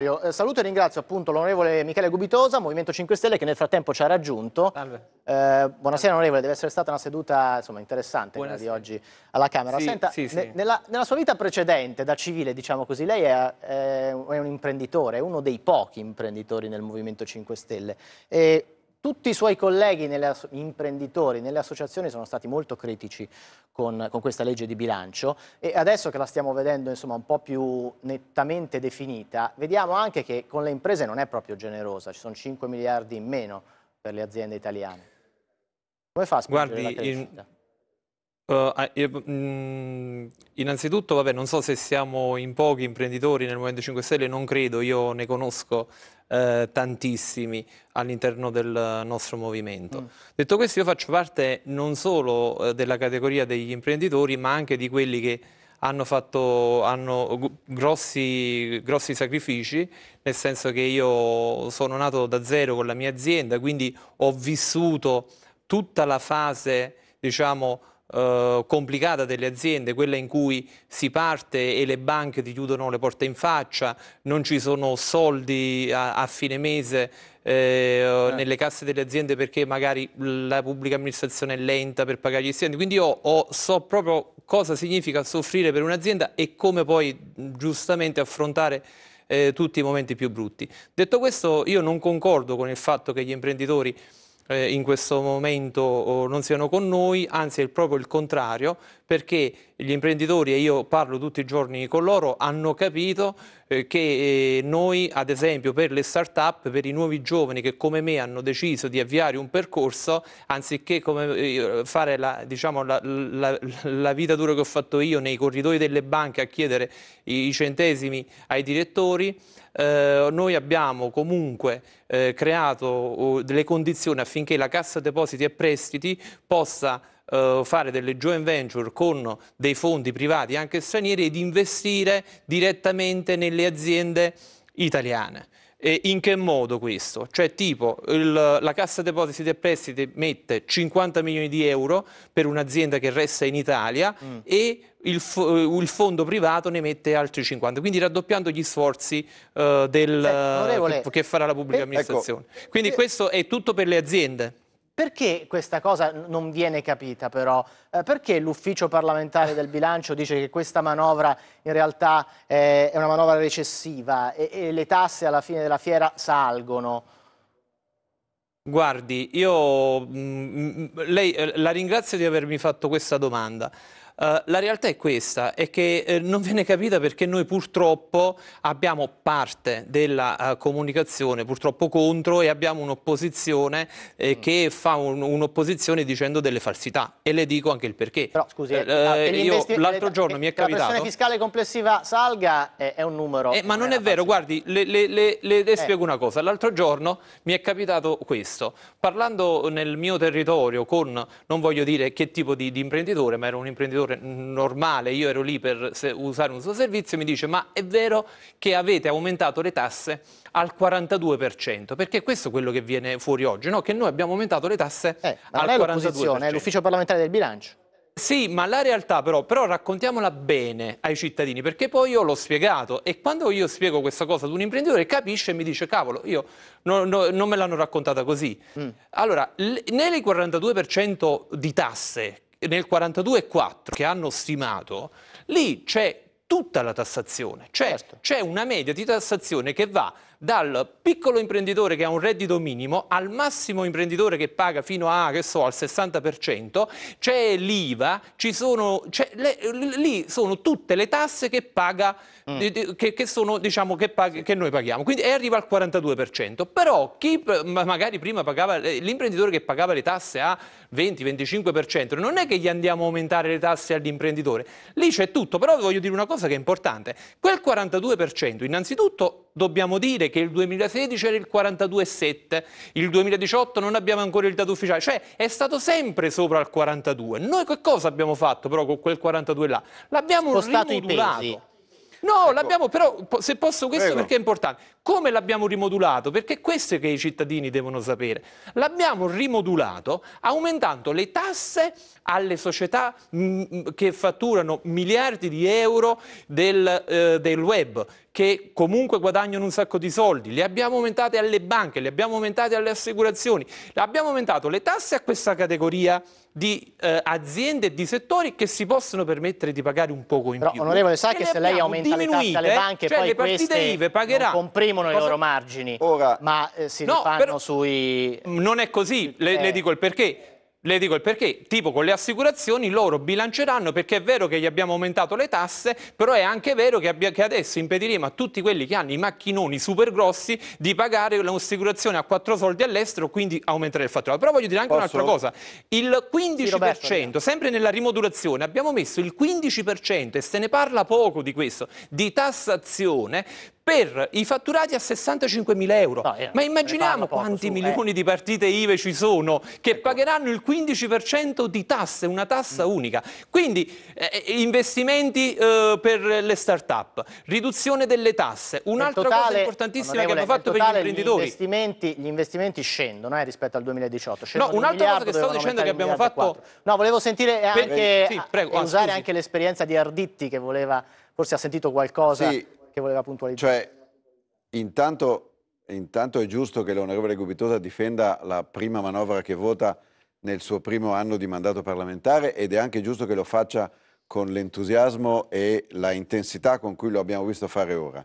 Eh, saluto e ringrazio appunto l'onorevole Michele Gubitosa, Movimento 5 Stelle, che nel frattempo ci ha raggiunto. Eh, buonasera onorevole, deve essere stata una seduta insomma, interessante quella di oggi alla Camera. Sì, Senta, sì, sì. Ne, nella, nella, sua vita precedente, da civile diciamo così, lei è, è, è un imprenditore, è uno dei pochi imprenditori nel Movimento 5 Stelle. E tutti i suoi colleghi nelle imprenditori, nelle associazioni sono stati molto critici con, con, questa legge di bilancio e adesso che la stiamo vedendo insomma, un po' più nettamente definita, vediamo anche che con le imprese non è proprio generosa, ci sono 5 miliardi in meno per le aziende italiane. Come fa a spiegare la crescita? In... Uh, eh, eh, innanzitutto, vabbè, non so se siamo in pochi imprenditori nel Movimento 5 Stelle, non credo, io ne conosco eh, tantissimi all'interno del nostro movimento. Mm. Detto questo io faccio parte non solo eh, della categoria degli imprenditori ma anche di quelli che hanno fatto hanno grossi, grossi, sacrifici, nel senso che io sono nato da zero con la mia azienda, quindi ho vissuto tutta la fase, diciamo, eh, complicata delle aziende, quella in cui si parte e le banche ti chiudono le porte in faccia, non ci sono soldi a, a fine mese eh, eh, nelle casse delle aziende perché magari la pubblica amministrazione è lenta per pagare gli stipendi. Quindi io ho, so proprio cosa significa soffrire per un'azienda e come poi giustamente affrontare eh, tutti i momenti più brutti. Detto questo, io non concordo con il fatto che gli imprenditori eh, in questo momento oh, non siano con noi, anzi è proprio il contrario, perché gli imprenditori, e io parlo tutti i giorni con loro, hanno capito eh, che eh, noi, ad esempio, per le start-up, per i nuovi giovani che come me hanno deciso di avviare un percorso, anziché come, eh, fare la, diciamo, la, la, la vita dura che ho fatto io nei corridoi delle banche a chiedere i centesimi ai direttori, eh, noi abbiamo comunque eh, creato delle condizioni affinché la Cassa Depositi e Prestiti possa eh, fare delle joint venture con dei fondi privati anche stranieri ed investire direttamente nelle aziende italiane. E in che modo questo? Cioè tipo il, la Cassa Depositi e Prestiti mette 50 milioni di euro per un'azienda che resta in Italia mm. e il, eh, il, fondo privato ne mette altri 50, quindi raddoppiando gli sforzi uh, del, che farà la pubblica eh, ecco, amministrazione. Ecco. Quindi questo è tutto per le aziende. Perché questa cosa non viene capita però? Eh, perché l'ufficio parlamentare del bilancio dice che questa manovra in realtà è una manovra recessiva e, e le tasse alla fine della fiera salgono? Guardi, io mh, mm, mm, lei, eh, la ringrazio di avermi fatto questa domanda. Eh, la realtà è questa, è che eh, non viene capita perché noi purtroppo abbiamo parte della uh, comunicazione purtroppo contro e abbiamo un'opposizione eh, mm. che fa un'opposizione dicendo delle falsità e le dico anche il perché. Però scusi, eh, no, eh, l'altro giorno mi è capitato... La pressione fiscale complessiva salga è un numero... ma non, è vero, guardi, le, le, le, le spiego una cosa, l'altro giorno mi è capitato questo, parlando nel mio territorio con, non voglio dire che tipo di, di imprenditore, ma era un imprenditore fornitore normale, io ero lì per usare un suo servizio, mi dice ma è vero che avete aumentato le tasse al 42%, perché questo è quello che viene fuori oggi, no? che noi abbiamo aumentato le tasse eh, al 42%. È l'ufficio parlamentare del bilancio. Sì, ma la realtà però, però, raccontiamola bene ai cittadini, perché poi io l'ho spiegato e quando io spiego questa cosa ad un imprenditore capisce e mi dice cavolo, io no, no, non me l'hanno raccontata così. Mm. Allora, nel 42% di tasse nel 42,4 che hanno stimato, lì c'è tutta la tassazione, cioè certo. c'è una media di tassazione che va dal piccolo imprenditore che ha un reddito minimo al massimo imprenditore che paga fino a, che so, al 60%, c'è l'IVA, lì sono tutte le tasse che, paga, mm. che, che, sono, diciamo, che, pag che noi paghiamo, quindi arriva al 42%, però chi magari prima pagava, eh, l'imprenditore che pagava le tasse a 20-25%, non è che gli andiamo a aumentare le tasse all'imprenditore, lì c'è tutto, però voglio dire una cosa che è importante, quel 42% innanzitutto dobbiamo dire che il 2016 era il 42,7, il 2018 non abbiamo ancora il dato ufficiale, cioè è stato sempre sopra il 42. Noi che cosa abbiamo fatto però con quel 42 là? L'abbiamo rimodulato. No, ecco. l'abbiamo però, se posso questo Prego. perché è importante. Come l'abbiamo rimodulato? Perché questo è che i cittadini devono sapere. L'abbiamo rimodulato aumentando le tasse alle società mm, mm, che fatturano miliardi di euro del, eh, del web, che comunque guadagnano un sacco di soldi, le abbiamo aumentate alle banche, le abbiamo aumentate alle assicurazioni, abbiamo aumentato le tasse a questa categoria di eh, aziende e di settori che si possono permettere di pagare un poco in Però, più. Onorevole, sa che se lei aumenta le tasse alle banche, cioè poi le partite IVE pagherà esprimono cosa... i loro margini, Ora... ma eh, si no, rifanno però... sui... Non è così, le, eh... le dico il perché. Le dico il perché, tipo con le assicurazioni loro bilanceranno perché è vero che gli abbiamo aumentato le tasse, però è anche vero che, abbia, che adesso impediremo a tutti quelli che hanno i macchinoni super grossi di pagare un'assicurazione a quattro soldi all'estero, quindi aumentare il fatturato. Però voglio dire anche un'altra cosa, il 15%, sì, Roberto, sempre nella rimodulazione, abbiamo messo il 15% e se ne parla poco di questo, di tassazione per i fatturati a 65.000 euro. No, eh, Ma immaginiamo quanti su, eh. milioni eh. di partite IVE ci sono che ecco. pagheranno il 15% di tasse, una tassa mm. unica. Quindi eh, eh investimenti per le start-up, riduzione delle tasse, un'altra cosa importantissima che abbiamo fatto per gli imprenditori. Gli investimenti, gli investimenti scendono rispetto al 2018. Scendono no, un'altra cosa che stavo dicendo che abbiamo fatto... No, volevo sentire anche, per... sì, prego, ah, usare scusi. anche l'esperienza di Arditti che voleva forse ha sentito qualcosa sì, che voleva puntualizzare. Cioè, intanto, intanto è giusto che l'onorevole Gubitosa difenda la prima manovra che vota nel suo primo anno di mandato parlamentare ed è anche giusto che lo faccia con l'entusiasmo e la intensità con cui lo abbiamo visto fare ora.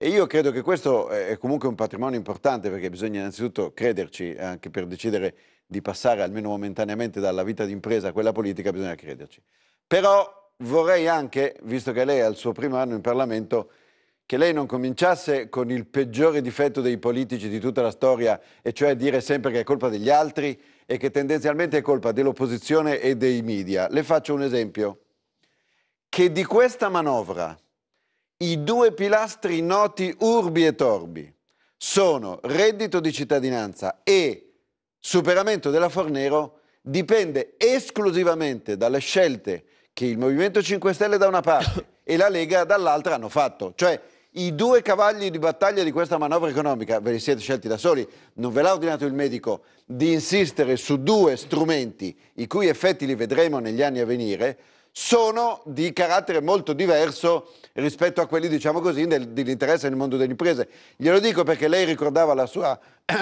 E io credo che questo è comunque un patrimonio importante perché bisogna innanzitutto crederci, eh, anche per decidere di passare almeno momentaneamente dalla vita d'impresa a quella politica bisogna crederci. Però vorrei anche, visto che lei è al suo primo anno in Parlamento, che lei non cominciasse con il peggiore difetto dei politici di tutta la storia, e cioè dire sempre che è colpa degli altri e che tendenzialmente è colpa dell'opposizione e dei media. Le faccio un esempio. Che di questa manovra i due pilastri noti urbi e torbi sono reddito di cittadinanza e superamento della Fornero dipende esclusivamente dalle scelte che il Movimento 5 Stelle da una parte e la Lega dall'altra hanno fatto. Cioè, i due cavalli di battaglia di questa manovra economica ve li siete scelti da soli, non ve l'ha ordinato il medico di insistere su due strumenti i cui effetti li vedremo negli anni a venire, sono di carattere molto diverso rispetto a quelli, diciamo così, dell'interesse nel mondo delle imprese. Glielo dico perché lei ricordava la sua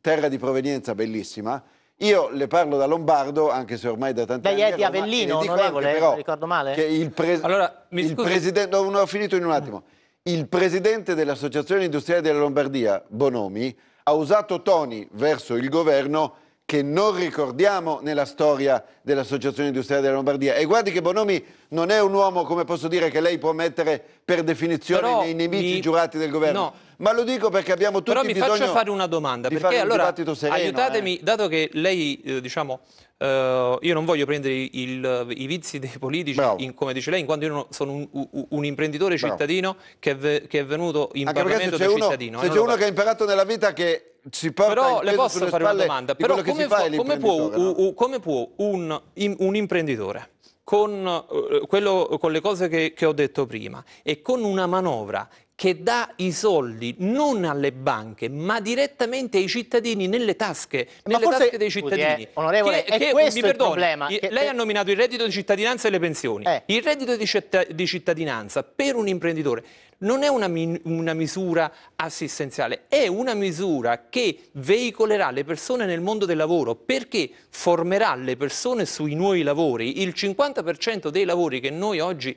terra di provenienza bellissima. Io le parlo da Lombardo, anche se ormai da tanti da anni... è di Avellino, onorevole, anche, ricordo male. Che il, pre allora, il presidente... No, no, ho finito in un attimo il presidente dell'Associazione Industriale della Lombardia, Bonomi, ha usato toni verso il governo che non ricordiamo nella storia dell'Associazione Industriale della Lombardia. E guardi che Bonomi non è un uomo, come posso dire, che lei può mettere per definizione Però nei nemici mi... giurati del governo. No. Ma lo dico perché abbiamo tutti Però bisogno Però mi faccio fare una domanda, perché un allora sereno, aiutatemi, eh. dato che lei, eh, diciamo, eh, io non voglio prendere il, i vizi dei politici, in, come dice lei, in quanto io sono un, un, imprenditore cittadino che è, che è, venuto in Anche Parlamento da uno, cittadino. Se eh, c'è uno che ha imparato nella vita che si porta però le posso fare una domanda, però come, fu, come, può, u, u, come, può, un, in, un imprenditore con, uh, quello, con, le cose che, che ho detto prima e con una manovra che dà i soldi non alle banche, ma direttamente ai cittadini nelle tasche, nelle forse, tasche dei eh, cittadini. Eh, onorevole, che, è che, questo mi perdoni, problema. Che, lei eh, ha nominato il reddito di cittadinanza e le pensioni. Eh. Il reddito di, citt di, cittadinanza per un imprenditore non è una, una misura assistenziale, è una misura che veicolerà le persone nel mondo del lavoro perché formerà le persone sui nuovi lavori. Il 50% dei lavori che noi oggi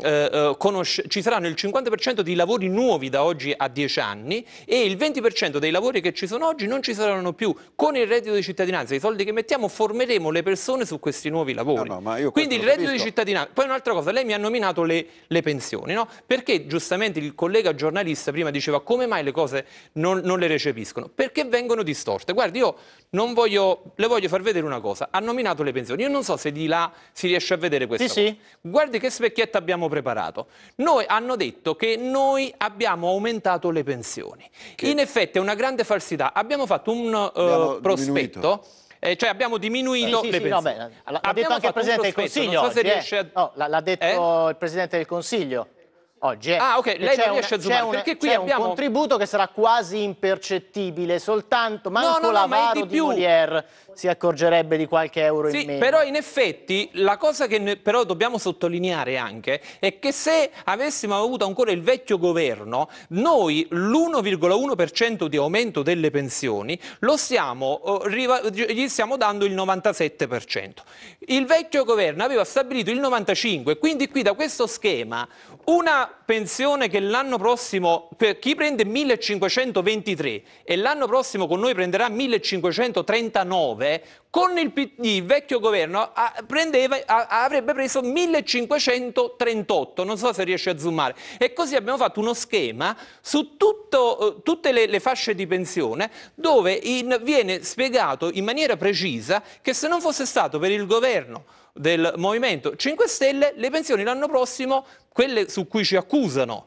eh, eh ci saranno il 50% di lavori nuovi da oggi a 10 anni e il 20% dei lavori che ci sono oggi non ci saranno più. Con il reddito di cittadinanza, i soldi che mettiamo, formeremo le persone su questi nuovi lavori. No, no, Quindi il reddito di cittadinanza. Poi un'altra cosa, lei mi ha nominato le, le pensioni, no? Perché giustamente il collega giornalista prima diceva come mai le cose non, non le recepiscono? Perché vengono distorte. Guardi, io voglio, le voglio far vedere una cosa. Ha nominato le pensioni. Io non so se di là si riesce a vedere questo. sì, Sì. Guardi che specchietta abbiamo abbiamo preparato. Noi hanno detto che noi abbiamo aumentato le pensioni. Che... In effetti è una grande falsità. Abbiamo fatto un uh, prospetto. Diminuito. Eh, cioè abbiamo diminuito eh, sì, le sì, pensioni. No, l'ha detto anche il Presidente del Consiglio Non so oggi, eh. riesce a... no, l'ha detto eh? il Presidente del Consiglio oggi. Ah, ok, lei non riesce un, a zoomare, un, perché qui abbiamo... un contributo che sarà quasi impercettibile, soltanto manco no, no, no l'avaro ma di più. Molière si accorgerebbe di qualche euro sì, in meno. però in effetti la cosa che però dobbiamo sottolineare anche è che se avessimo avuto ancora il vecchio governo, noi l'1,1% di aumento delle pensioni lo stiamo, oh, gli stiamo dando il 97%. Il vecchio governo aveva stabilito il 95%, quindi qui da questo schema una pensione che l'anno prossimo, chi prende 1523 e l'anno prossimo con noi prenderà 1539, 2009 con il, PD, il vecchio governo a, prendeva, a, avrebbe preso 1538, non so se riesce a zoomare. E così abbiamo fatto uno schema su tutto, eh, tutte le, le, fasce di pensione dove in, viene spiegato in maniera precisa che se non fosse stato per il governo del Movimento 5 Stelle, le pensioni l'anno prossimo, quelle su cui ci accusano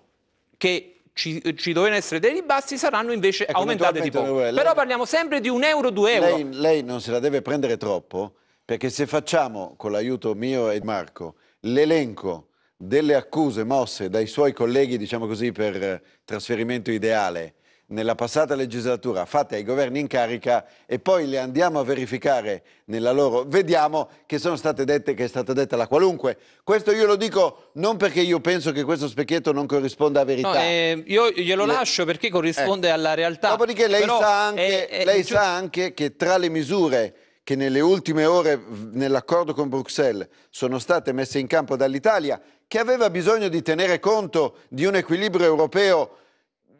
che ci, ci, dovevano essere dei ribassi, saranno invece ecco, aumentati di poco. Però parliamo sempre di un euro, due euro. Lei, lei non se la deve prendere troppo, perché se facciamo, con l'aiuto mio e Marco, l'elenco delle accuse mosse dai suoi colleghi, diciamo così, per trasferimento ideale nella passata legislatura fatte ai governi in carica e poi le andiamo a verificare nella loro, vediamo che sono state dette, che è stata detta la qualunque. Questo io lo dico non perché io penso che questo specchietto non corrisponda a verità. No, eh, io glielo le... lascio perché corrisponde eh. alla realtà. Dopodiché lei, Però, sa, anche, eh, eh lei cioè... sa anche che tra le misure che nelle ultime ore nell'accordo con Bruxelles sono state messe in campo dall'Italia, che aveva bisogno di tenere conto di un equilibrio europeo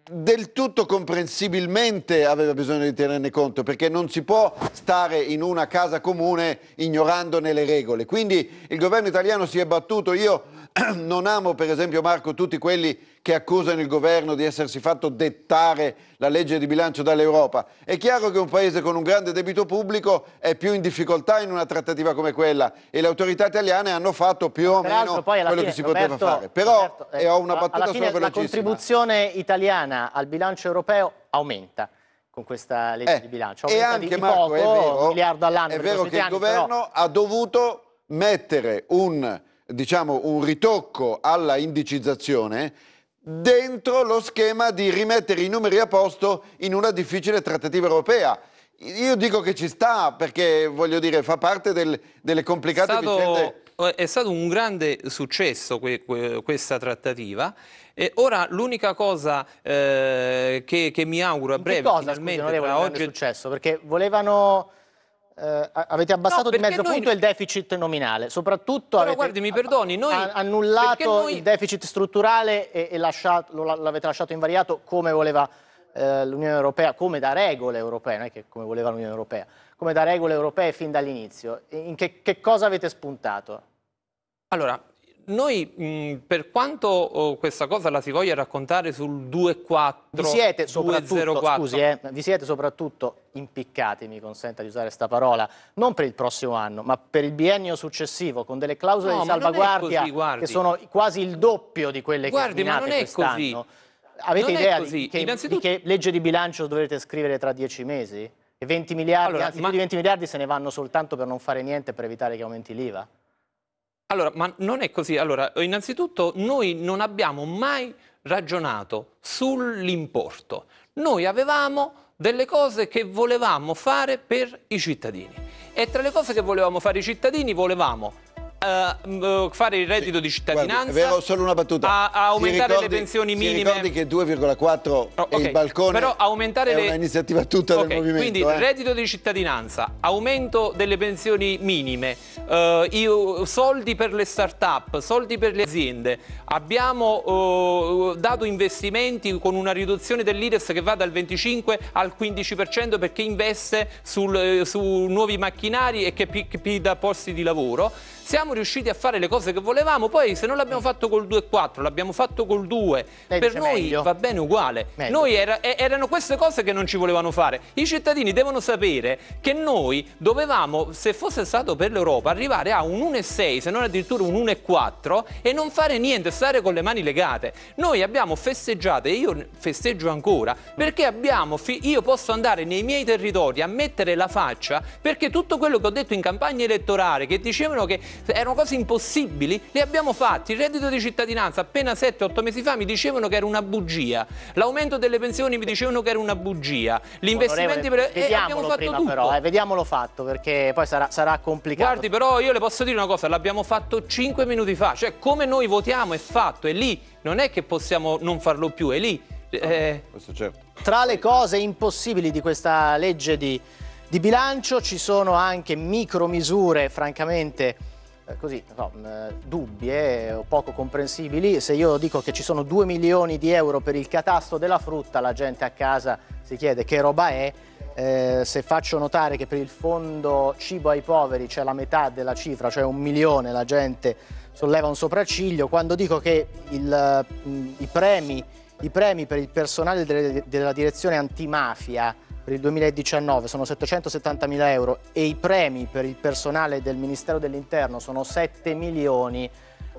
del tutto comprensibilmente aveva bisogno di tenerne conto perché non si può stare in una casa comune ignorandone le regole. Quindi il governo italiano si è battuto. Io non amo per esempio Marco tutti quelli che accusano il governo di essersi fatto dettare la legge di bilancio dall'Europa. È chiaro che un paese con un grande debito pubblico è più in difficoltà in una trattativa come quella e le autorità italiane hanno fatto più o meno quello fine, che si Roberto, poteva fare. Però, Roberto, eh, e ho una battuta alla fine, La contribuzione italiana al bilancio europeo aumenta con questa legge eh, di bilancio. Aumenta e anche, di Marco, poco, è vero, un miliardo all'anno è vero che il anni, governo però... ha dovuto mettere un, diciamo, un ritocco alla indicizzazione dentro lo schema di rimettere i numeri a posto in una difficile trattativa europea. Io dico che ci sta perché, voglio dire, fa parte del, delle complicate è stato, vicende. È stato un grande successo que, que, questa trattativa e ora l'unica cosa eh, che, che, mi auguro a breve... Che cosa, finalmente, scusi, onorevole, oggi... è successo? Perché volevano eh, avete abbassato no, di mezzo noi... punto il deficit nominale, soprattutto Però avete guardi, mi perdoni, noi... annullato noi... il deficit strutturale e, e l'avete lasciato invariato come voleva eh, l'Unione Europea, come da regole europee, non è che come voleva l'Unione Europea, come da regole europee fin dall'inizio. In che, che cosa avete spuntato? Allora, noi, mh, per quanto oh, questa cosa la si voglia raccontare sul 2-4, vi siete soprattutto, scusi, eh, vi siete soprattutto impiccati, mi consenta di usare questa parola, non per il prossimo anno, ma per il biennio successivo, con delle clausole no, di salvaguardia così, che sono quasi il doppio di quelle guardi, che finate quest'anno. Avete non idea di che, Innanzitutto... di che legge di bilancio dovrete scrivere tra dieci mesi? E 20 miliardi, allora, anzi ma... più di 20 miliardi se ne vanno soltanto per non fare niente per evitare che aumenti l'IVA? Allora, ma non è così. Allora, innanzitutto noi non abbiamo mai ragionato sull'importo. Noi avevamo delle cose che volevamo fare per i cittadini. E tra le cose che volevamo fare i cittadini volevamo uh, fare il reddito sì. di cittadinanza. Guardi, solo una battuta. A, a aumentare ricordi, le pensioni minime. Ricordi che 2,4 oh, okay. il balcone. Però aumentare è le... un'iniziativa tutta okay. del movimento. Quindi eh. reddito di cittadinanza, aumento delle pensioni minime, uh, io, soldi per le start-up, soldi per le aziende. Abbiamo uh, dato investimenti con una riduzione dell'IRES che va dal 25 al 15% perché investe sul, su nuovi macchinari e che, che posti di lavoro. Siamo siamo riusciti a fare le cose che volevamo, poi se non l'abbiamo fatto col 2-4, l'abbiamo fatto col 2, Lei per noi meglio. va bene uguale. Era, erano queste cose che non ci volevano fare. I cittadini devono sapere che noi dovevamo, se fosse stato per l'Europa, arrivare a un 1,6, se non addirittura un 1,4 e non fare niente, stare con le mani legate. Noi abbiamo festeggiato, e io festeggio ancora, perché abbiamo, io posso andare nei miei territori a mettere la faccia perché tutto quello che ho detto in campagna elettorale, che dicevano che eh, erano cose impossibili, le abbiamo fatte. Il reddito di cittadinanza appena 7-8 mesi fa mi dicevano che era una bugia, l'aumento delle pensioni mi dicevano che era una bugia, gli investimenti per... Eh, abbiamo fatto prima, tutto. Però, eh, vediamolo fatto perché poi sarà, sarà complicato. Guardi però io le posso dire una cosa, l'abbiamo fatto 5 minuti fa, cioè come noi votiamo è fatto è lì non è che possiamo non farlo più, è lì. Ah, eh... Certo. Tra le cose impossibili di questa legge di di bilancio ci sono anche micromisure francamente eh, così, no, mm, dubbie eh, o poco comprensibili. Se io dico che ci sono 2 milioni di euro per il catasto della frutta, la gente a casa si chiede che roba è. Eh, se faccio notare che per il fondo cibo ai poveri c'è la metà della cifra, cioè un milione, la gente solleva un sopracciglio. Quando dico che il, mm, i, premi, i, premi, per il personale delle, della direzione antimafia per il 2019 sono 770 mila euro e i premi per il personale del Ministero dell'Interno sono 7 milioni,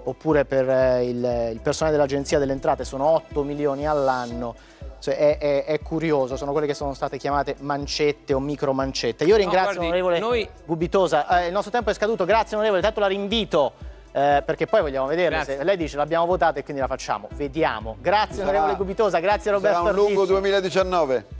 oppure per eh, il, il personale dell'Agenzia delle Entrate sono 8 milioni all'anno. Cioè, è, è, è, curioso, sono quelle che sono state chiamate mancette o micromancette. Io ringrazio l'onorevole noi... Gubitosa, eh, il nostro tempo è scaduto, grazie onorevole, tanto la rinvito. Eh, perché poi vogliamo vedere se lei dice l'abbiamo votata e quindi la facciamo, vediamo. Grazie onorevole Gubitosa, grazie Roberto. Sarà un lungo 2019.